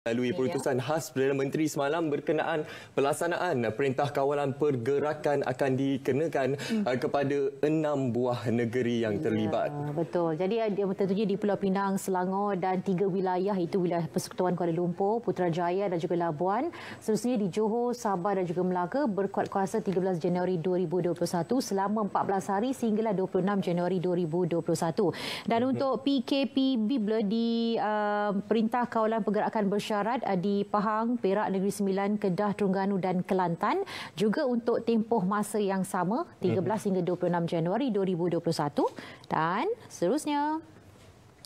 melalui ya, ya. perutusan khas Perdana Menteri semalam berkenaan pelaksanaan perintah kawalan pergerakan akan dikenakan hmm. Uh, kepada enam buah negeri yang ya, terlibat. betul. Jadi eh, tentunya di Pulau Pinang, Selangor dan tiga wilayah itu wilayah Persekutuan Kuala Lumpur, Putrajaya dan juga Labuan. Selanjutnya di Johor, Sabah dan juga Melaka berkuat kuasa 13 Januari 2021 selama 14 hari sehinggalah 26 Januari 2021. Dan hmm. untuk PKPB di uh, perintah kawalan pergerakan bersyarat Syarat eh, di Pahang, Perak, Negeri Sembilan, Kedah, Terengganu dan Kelantan juga untuk tempoh masa yang sama 13 mhm. hingga 26 Januari 2021 dan seterusnya.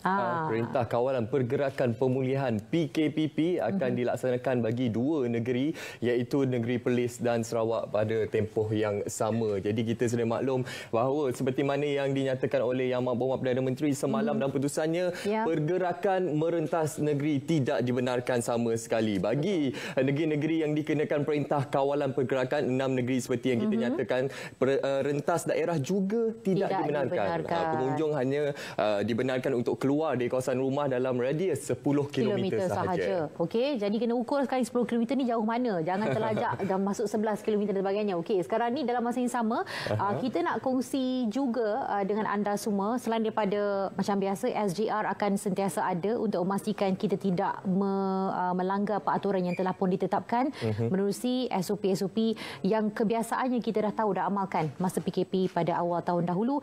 Ah. ah. Perintah Kawalan Pergerakan Pemulihan PKPP akan mm-hmm. dilaksanakan bagi dua negeri iaitu negeri Perlis dan Sarawak pada tempoh yang sama. Jadi kita sudah maklum bahawa seperti mana yang dinyatakan oleh Yang Maha Perdana Menteri semalam mm-hmm. dan putusannya yeah. pergerakan merentas negeri tidak dibenarkan sama sekali. Bagi negeri-negeri yang dikenakan Perintah Kawalan Pergerakan enam negeri seperti yang kita mm-hmm. nyatakan per, uh, rentas daerah juga tidak, tidak dibenarkan. Ah, dibenarkan. Uh, pengunjung hanya uh, dibenarkan untuk keluar keluar dari kawasan rumah dalam radius 10 km sahaja. Okey, jadi kena ukur sekali 10 km ni jauh mana. Jangan terlajak dan masuk 11 km dan sebagainya. Okey, sekarang ni dalam masa yang sama, uh-huh. kita nak kongsi juga uh, dengan anda semua selain daripada macam biasa SGR akan sentiasa ada untuk memastikan kita tidak me- uh, melanggar peraturan yang telah pun ditetapkan uh-huh. menerusi SOP-SOP yang kebiasaannya kita dah tahu dah amalkan masa PKP pada awal tahun dahulu.